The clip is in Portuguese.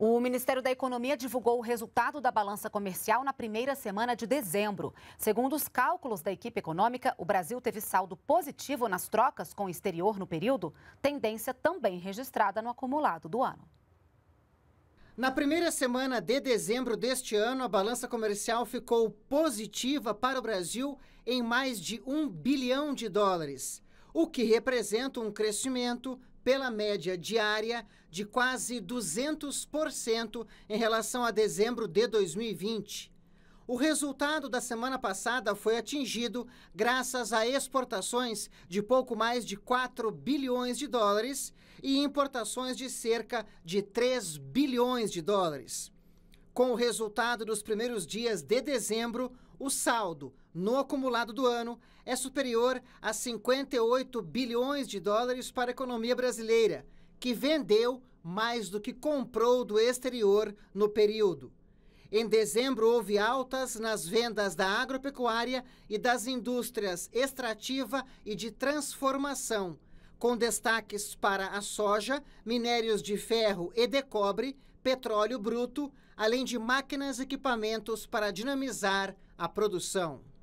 O Ministério da Economia divulgou o resultado da balança comercial na primeira semana de dezembro. Segundo os cálculos da equipe econômica, o Brasil teve saldo positivo nas trocas com o exterior no período, tendência também registrada no acumulado do ano. Na primeira semana de dezembro deste ano, a balança comercial ficou positiva para o Brasil em mais de um bilhão de dólares, o que representa um crescimento pela média diária de quase 200% em relação a dezembro de 2020. O resultado da semana passada foi atingido graças a exportações de pouco mais de 4 bilhões de dólares e importações de cerca de 3 bilhões de dólares. Com o resultado dos primeiros dias de dezembro, o saldo no acumulado do ano é superior a 58 bilhões de dólares para a economia brasileira, que vendeu mais do que comprou do exterior no período. Em dezembro, houve altas nas vendas da agropecuária e das indústrias extrativa e de transformação com destaques para a soja, minérios de ferro e de cobre, petróleo bruto, além de máquinas e equipamentos para dinamizar a produção.